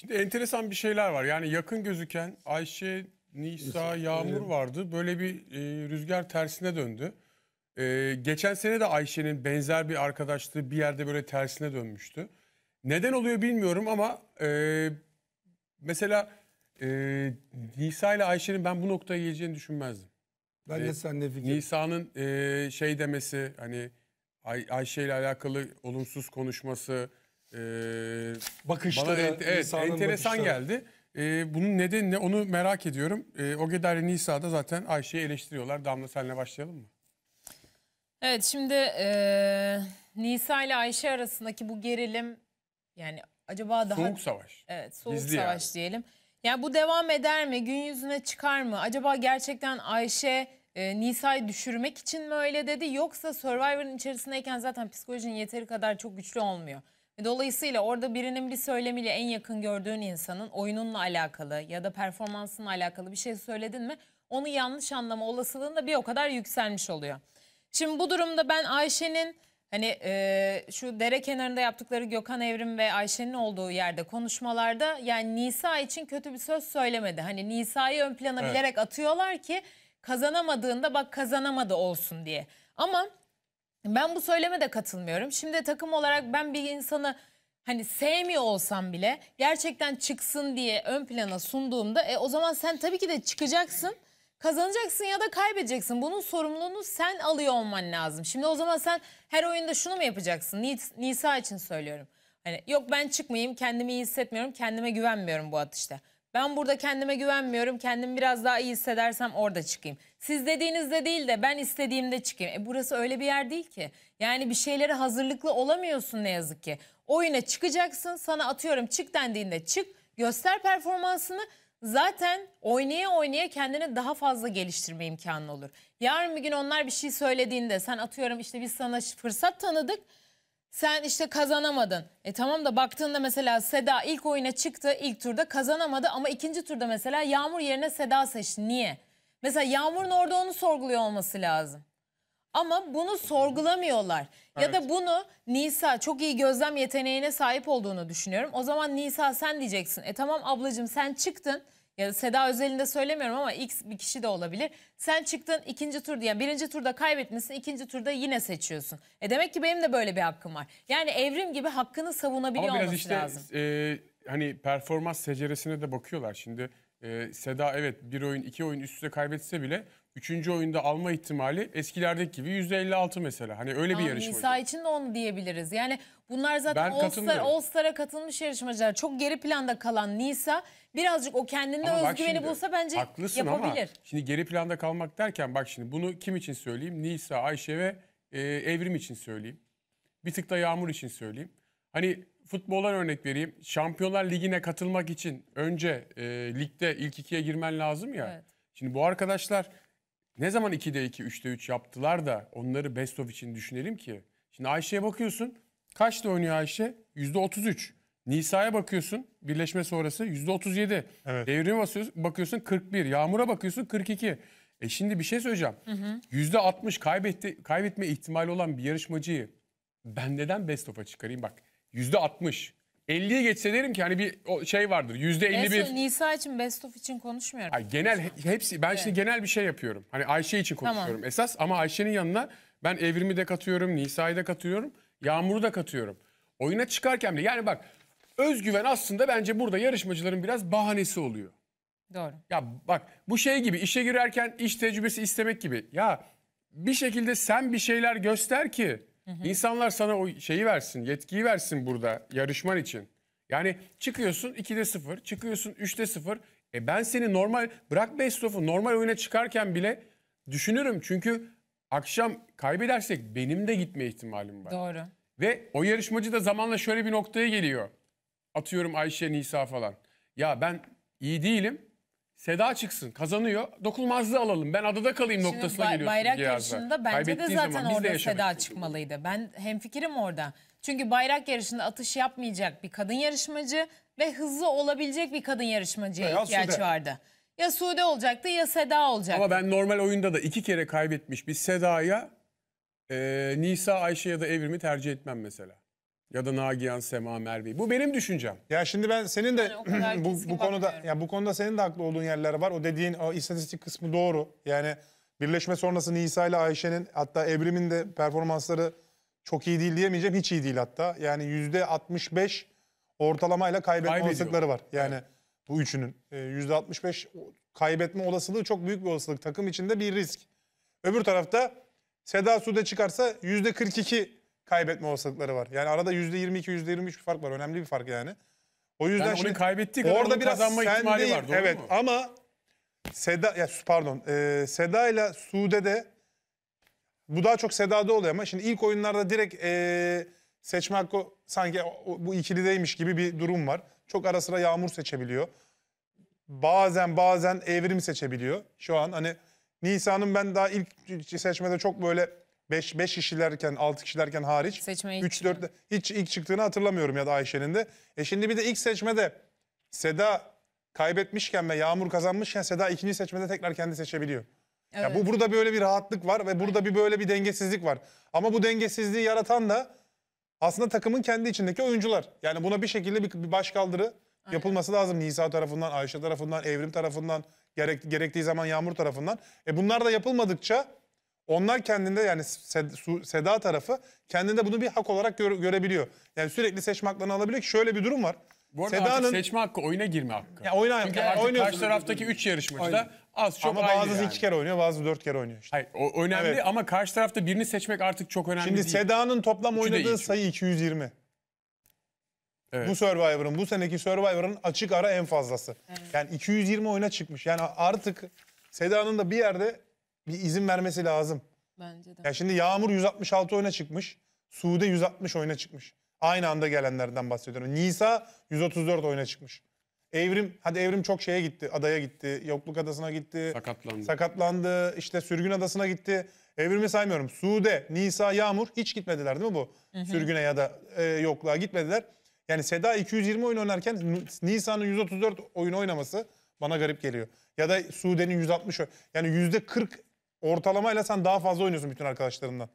Şimdi enteresan bir şeyler var. Yani yakın gözüken Ayşe, Nisa, Yağmur vardı. Böyle bir e, rüzgar tersine döndü. E, geçen sene de Ayşe'nin benzer bir arkadaşlığı bir yerde böyle tersine dönmüştü. Neden oluyor bilmiyorum ama e, mesela e, Nisa ile Ayşe'nin ben bu noktaya geleceğini düşünmezdim. Ben de e, seninle fikir. Nisa'nın e, şey demesi hani Ay- Ayşe ile alakalı olumsuz konuşması e, bakışları, bana ent evet, enteresan bakışları. geldi. E, bunun nedeni ne onu merak ediyorum. E, o Gedari Nisa'da zaten Ayşe'yi eleştiriyorlar. Damla senle başlayalım mı? Evet şimdi e, Nisa ile Ayşe arasındaki bu gerilim yani acaba daha... Soğuk savaş. Evet soğuk Gizli savaş yani. diyelim. Yani bu devam eder mi? Gün yüzüne çıkar mı? Acaba gerçekten Ayşe e, Nisa'yı düşürmek için mi öyle dedi? Yoksa Survivor'ın içerisindeyken zaten psikolojinin yeteri kadar çok güçlü olmuyor. E, dolayısıyla orada birinin bir söylemiyle en yakın gördüğün insanın oyununla alakalı ya da performansınla alakalı bir şey söyledin mi onu yanlış anlama olasılığın da bir o kadar yükselmiş oluyor. Şimdi bu durumda ben Ayşe'nin hani e, şu dere kenarında yaptıkları Gökhan Evrim ve Ayşe'nin olduğu yerde konuşmalarda yani Nisa için kötü bir söz söylemedi. Hani Nisa'yı ön plana evet. bilerek atıyorlar ki kazanamadığında bak kazanamadı olsun diye. Ama ben bu söyleme de katılmıyorum. Şimdi takım olarak ben bir insanı hani sevmiyor olsam bile gerçekten çıksın diye ön plana sunduğumda e, o zaman sen tabii ki de çıkacaksın. Kazanacaksın ya da kaybedeceksin. Bunun sorumluluğunu sen alıyor olman lazım. Şimdi o zaman sen her oyunda şunu mu yapacaksın? Nisa için söylüyorum. Hani yok ben çıkmayayım, kendimi iyi hissetmiyorum, kendime güvenmiyorum bu atışta. Ben burada kendime güvenmiyorum. Kendimi biraz daha iyi hissedersem orada çıkayım. Siz dediğinizde değil de ben istediğimde çıkayım. E burası öyle bir yer değil ki. Yani bir şeylere hazırlıklı olamıyorsun ne yazık ki. Oyuna çıkacaksın. Sana atıyorum çık dendiğinde çık. Göster performansını. Zaten oynaya oynaya kendini daha fazla geliştirme imkanı olur. Yarın bir gün onlar bir şey söylediğinde sen atıyorum işte biz sana fırsat tanıdık sen işte kazanamadın. E tamam da baktığında mesela Seda ilk oyuna çıktı, ilk turda kazanamadı ama ikinci turda mesela Yağmur yerine Seda seçti. Niye? Mesela Yağmur'un orada onu sorguluyor olması lazım. Ama bunu sorgulamıyorlar. Ya da bunu Nisa çok iyi gözlem yeteneğine sahip olduğunu düşünüyorum. O zaman Nisa sen diyeceksin. E tamam ablacığım sen çıktın ya da Seda özelinde söylemiyorum ama X bir kişi de olabilir. Sen çıktın ikinci tur diye birinci turda kaybetmişsin ikinci turda yine seçiyorsun. E demek ki benim de böyle bir hakkım var. Yani evrim gibi hakkını savunabiliyor ama biraz olması işte, lazım. E, hani performans seceresine de bakıyorlar. Şimdi e, Seda evet bir oyun iki oyun üst üste kaybetse bile Üçüncü oyunda alma ihtimali eskilerdeki gibi yüzde %56 mesela. Hani öyle bir yarışma. Nisa için de onu diyebiliriz. Yani bunlar zaten Ben All, Star, All Star'a katılmış yarışmacılar. Çok geri planda kalan Nisa birazcık o kendinde Ama özgüveni şimdi, bulsa bence haklısın yapabilir. Ama şimdi geri planda kalmak derken bak şimdi bunu kim için söyleyeyim? Nisa, Ayşe ve e, Evrim için söyleyeyim. Bir tık da Yağmur için söyleyeyim. Hani futboldan örnek vereyim. Şampiyonlar Ligi'ne katılmak için önce e, ligde ilk ikiye girmen lazım ya. Evet. Şimdi bu arkadaşlar ne zaman 2'de 2, 3'te 3 yaptılar da onları best of için düşünelim ki. Şimdi Ayşe'ye bakıyorsun. Kaçta oynuyor Ayşe? %33. Nisa'ya bakıyorsun birleşme sonrası %37. Evet. Devrime bakıyorsun 41. Yağmur'a bakıyorsun 42. E şimdi bir şey söyleyeceğim. Hı hı. %60 kaybetti, kaybetme ihtimali olan bir yarışmacıyı ben neden best of'a çıkarayım bak. %60. 50'ye geçse derim ki hani bir şey vardır. %51. Neyse, Nisa için Best of için konuşmuyorum. Ay, genel hepsi ben evet. şimdi genel bir şey yapıyorum. Hani Ayşe için konuşuyorum Tamam. esas ama Ayşe'nin yanına ben Evrim'i de katıyorum, Nisa'yı da katıyorum, Yağmur'u da katıyorum. Oyuna çıkarken bile yani bak özgüven aslında bence burada yarışmacıların biraz bahanesi oluyor. Doğru. Ya bak bu şey gibi işe girerken iş tecrübesi istemek gibi. Ya bir şekilde sen bir şeyler göster ki Hı İnsanlar sana o şeyi versin, yetkiyi versin burada yarışman için. Yani çıkıyorsun 2'de 0, çıkıyorsun 3'te 0. E ben seni normal, bırak Bestof'u normal oyuna çıkarken bile düşünürüm. Çünkü akşam kaybedersek benim de gitme ihtimalim var. Doğru. Ve o yarışmacı da zamanla şöyle bir noktaya geliyor. Atıyorum Ayşe, Nisa falan. Ya ben iyi değilim Seda çıksın kazanıyor. Dokunmazlığı alalım. Ben adada kalayım Şimdi noktasına ba- geliyorsunuz. Bayrak yarışında bence de zaten zaman biz de Seda çıkmalıydı. Ben hem hemfikirim orada. Çünkü bayrak yarışında atış yapmayacak bir kadın yarışmacı ve hızlı olabilecek bir kadın yarışmacıya Veya ihtiyaç Sude. vardı. Ya Sude olacaktı ya Seda olacaktı. Ama ben normal oyunda da iki kere kaybetmiş bir Seda'ya e, Nisa, Ayşe ya da Evrim'i tercih etmem mesela. Ya da Nagihan Sema Merve. Bu benim düşüncem. Ya şimdi ben senin de Yani bu, bu konuda ya bu konuda senin de haklı olduğun yerler var. O dediğin o istatistik kısmı doğru. Yani birleşme sonrası Nisa ile Ayşe'nin hatta Evrim'in de performansları çok iyi değil diyemeyeceğim. Hiç iyi değil hatta. Yani yüzde 65 ortalamayla kaybetme Kaybediyor. olasılıkları var. Yani bu üçünün Ee, yüzde 65 o- kaybetme olasılığı çok büyük bir olasılık. Takım içinde bir risk. Öbür tarafta Seda Sude çıkarsa yüzde 42 kaybetme olasılıkları var. Yani arada %22 %23 bir fark var. Önemli bir fark yani. O yüzden yani şimdi kaybettiği kadar orada biraz kazanma ihtimali var. Doğru evet mu? ama Seda ya pardon e, Seda ile Sude'de bu daha çok Seda'da oluyor ama şimdi ilk oyunlarda direkt e, seçme hakkı sanki bu ikilideymiş gibi bir durum var. Çok ara sıra Yağmur seçebiliyor. Bazen bazen Evrim seçebiliyor. Şu an hani Nisan'ın ben daha ilk seçmede çok böyle 5 5 kişilerken 6 kişilerken hariç 3 4 hiç ilk çıktığını hatırlamıyorum ya da Ayşe'nin de. E şimdi bir de ilk seçmede Seda kaybetmişken ve Yağmur kazanmışken Seda ikinci seçmede tekrar kendi seçebiliyor. Evet. Ya bu burada böyle bir rahatlık var ve burada bir böyle bir dengesizlik var. Ama bu dengesizliği yaratan da aslında takımın kendi içindeki oyuncular. Yani buna bir şekilde bir, bir başkaldırı yapılması lazım. Nisa tarafından, Ayşe tarafından, Evrim tarafından, gerek, gerektiği zaman Yağmur tarafından. E bunlar da yapılmadıkça onlar kendinde yani Seda tarafı kendinde bunu bir hak olarak göre, görebiliyor. Yani sürekli seçme haklarını alabiliyor ki şöyle bir durum var. Bu arada Seda'nın, seçme hakkı oyuna girme hakkı. Ya oyna, Çünkü yani artık karşı taraftaki 3 yarışmacı az çok ama aynı bazısı yani. iki kere oynuyor bazı dört kere oynuyor. Işte. Hayır o önemli evet. ama karşı tarafta birini seçmek artık çok önemli Şimdi değil. Şimdi Seda'nın toplam Üçü oynadığı sayı 220. Evet. Bu Survivor'ın bu seneki Survivor'ın açık ara en fazlası. Evet. Yani 220 oyuna çıkmış. Yani artık Seda'nın da bir yerde bir izin vermesi lazım. Bence de. Ya şimdi Yağmur 166 oyuna çıkmış. Sude 160 oyuna çıkmış. Aynı anda gelenlerden bahsediyorum. Nisa 134 oyuna çıkmış. Evrim, hadi Evrim çok şeye gitti, adaya gitti, yokluk adasına gitti. Sakatlandı. Sakatlandı, işte sürgün adasına gitti. Evrim'i saymıyorum. Sude, Nisa, Yağmur hiç gitmediler değil mi bu? Hı hı. Sürgüne ya da e, yokluğa gitmediler. Yani Seda 220 oyun oynarken Nisa'nın 134 oyun oynaması bana garip geliyor. Ya da Sude'nin 160 oyun. Yani %40 ortalamayla sen daha fazla oynuyorsun bütün arkadaşlarından.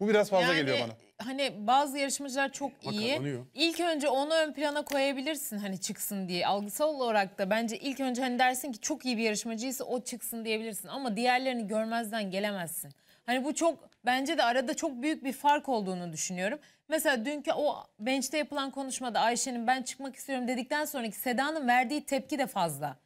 Bu biraz fazla yani, geliyor bana. Hani bazı yarışmacılar çok iyi. Kazanıyor. İlk önce onu ön plana koyabilirsin hani çıksın diye. Algısal olarak da bence ilk önce hani dersin ki çok iyi bir yarışmacıysa o çıksın diyebilirsin. Ama diğerlerini görmezden gelemezsin. Hani bu çok bence de arada çok büyük bir fark olduğunu düşünüyorum. Mesela dünkü o bench'te yapılan konuşmada Ayşe'nin ben çıkmak istiyorum dedikten sonraki Seda'nın verdiği tepki de fazla.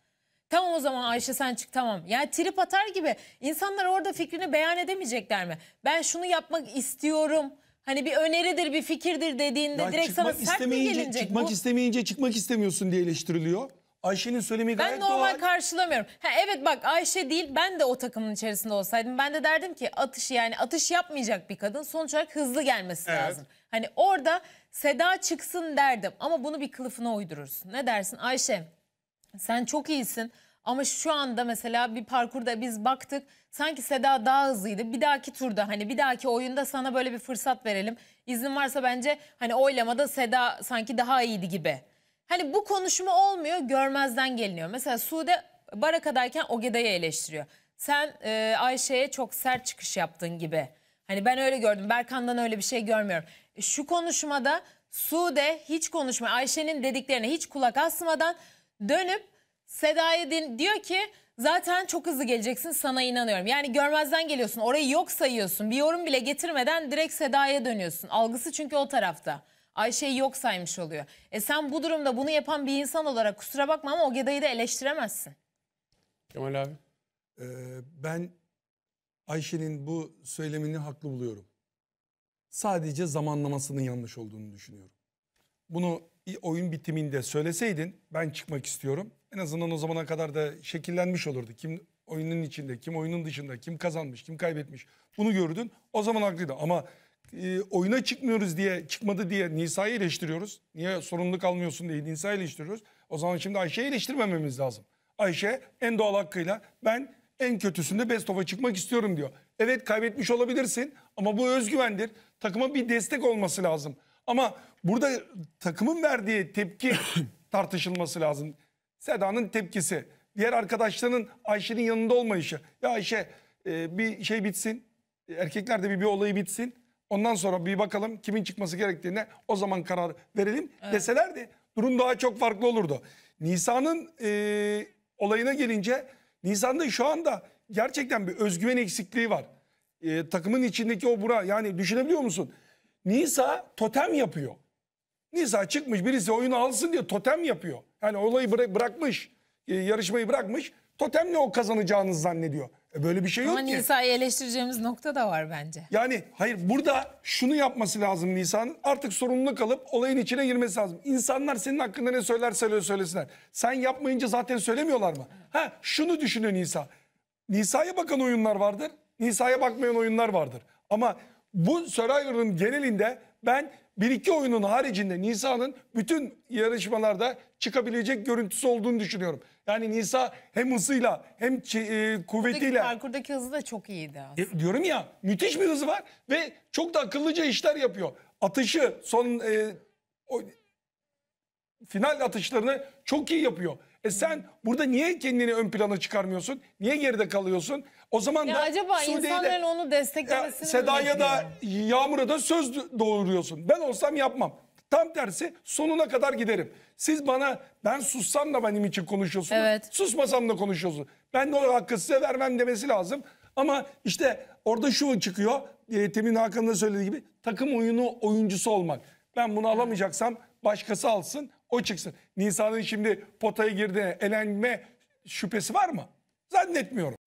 Tamam o zaman Ayşe sen çık tamam. Yani trip atar gibi insanlar orada fikrini beyan edemeyecekler mi? Ben şunu yapmak istiyorum. Hani bir öneridir, bir fikirdir dediğinde Ya direkt sana çıkmak sert mi istemeyince, gelinecek? çıkmak Bu- istemeyince çıkmak istemiyorsun diye eleştiriliyor. Ayşe'nin söylemi ben normal doğal. karşılamıyorum. Ha, evet bak Ayşe değil ben de o takımın içerisinde olsaydım ben de derdim ki atış yani atış yapmayacak bir kadın sonuç olarak hızlı gelmesi Evet. lazım. Hani orada Seda çıksın derdim ama bunu bir kılıfına uydurursun. Ne dersin Ayşe sen çok iyisin ama şu anda mesela bir parkurda biz baktık sanki Seda daha hızlıydı. Bir dahaki turda hani bir dahaki oyunda sana böyle bir fırsat verelim. İznin varsa bence hani oylamada Seda sanki daha iyiydi gibi. Hani bu konuşma olmuyor görmezden geliniyor. Mesela Sude Baraka'dayken Ogeda'yı eleştiriyor. Sen e, Ayşe'ye çok sert çıkış yaptın gibi. Hani ben öyle gördüm. Berkan'dan öyle bir şey görmüyorum. E, şu konuşmada Sude hiç konuşma Ayşe'nin dediklerine hiç kulak asmadan dönüp Seda'ya diyor ki zaten çok hızlı geleceksin sana inanıyorum. Yani görmezden geliyorsun orayı yok sayıyorsun bir yorum bile getirmeden direkt Seda'ya dönüyorsun. Algısı çünkü o tarafta. Ayşe'yi yok saymış oluyor. E sen bu durumda bunu yapan bir insan olarak kusura bakma ama o Ogeda'yı da eleştiremezsin. Kemal abi. Ee, ben Ayşe'nin bu söylemini haklı buluyorum. Sadece zamanlamasının yanlış olduğunu düşünüyorum. Bunu oyun bitiminde söyleseydin ben çıkmak istiyorum. En azından o zamana kadar da şekillenmiş olurdu. Kim oyunun içinde, kim oyunun dışında, kim kazanmış, kim kaybetmiş. Bunu gördün. O zaman haklıydı ama e, oyuna çıkmıyoruz diye, çıkmadı diye Nisa'yı eleştiriyoruz. Niye sorumluluk almıyorsun diye Nisa'yı eleştiriyoruz. O zaman şimdi Ayşe'yi eleştirmememiz lazım. Ayşe en doğal hakkıyla ben en kötüsünde best of'a çıkmak istiyorum diyor. Evet kaybetmiş olabilirsin ama bu özgüvendir. Takıma bir destek olması lazım. Ama burada takımın verdiği tepki tartışılması lazım. Seda'nın tepkisi. Diğer arkadaşlarının Ayşe'nin yanında olmayışı. Ya Ayşe e, bir şey bitsin. Erkeklerde bir, bir olayı bitsin. Ondan sonra bir bakalım kimin çıkması gerektiğine o zaman karar verelim evet. deselerdi durum daha çok farklı olurdu. Nisa'nın e, olayına gelince Nisan'da şu anda gerçekten bir özgüven eksikliği var. E, takımın içindeki o bura yani düşünebiliyor musun? Nisa totem yapıyor. Nisa çıkmış birisi oyunu alsın diye totem yapıyor. Yani olayı bıra bırakmış, e, yarışmayı bırakmış. Totemle o kazanacağını zannediyor. E böyle bir şey Ama yok Ama Nisa'yı eleştireceğimiz nokta da var bence. Yani hayır burada şunu yapması lazım Nisa'nın. Artık sorumluluk alıp olayın içine girmesi lazım. İnsanlar senin hakkında ne söylerse söylesinler. Sen yapmayınca zaten söylemiyorlar mı? Ha şunu düşünün Nisa. Nisa'ya bakan oyunlar vardır. Nisa'ya bakmayan oyunlar vardır. Ama bu Survivor'ın genelinde ben bir iki oyunun haricinde Nisa'nın bütün yarışmalarda çıkabilecek görüntüsü olduğunu düşünüyorum. Yani Nisa hem hızıyla hem e, kuvvetiyle. Parkurdaki hızı da çok iyiydi E, diyorum ya müthiş bir hızı var ve çok da akıllıca işler yapıyor. Atışı son e, o, final atışlarını çok iyi yapıyor. E sen burada niye kendini ön plana çıkarmıyorsun? Niye geride kalıyorsun? O zaman ya da acaba Sude'yi insanların de, onu desteklemesini mi Seda'ya da Yağmur'a da söz doğuruyorsun. Ben olsam yapmam. Tam tersi sonuna kadar giderim. Siz bana ben sussam da benim için konuşuyorsunuz. Evet. Susmasam da konuşuyorsunuz. Ben de o hakkı size vermem demesi lazım. Ama işte orada şu çıkıyor. E, Temin Hakan'ın da söylediği gibi takım oyunu oyuncusu olmak. Ben bunu alamayacaksam başkası alsın. O çıksın. Nisa'nın şimdi potaya girdiğine elenme şüphesi var mı? Zannetmiyorum.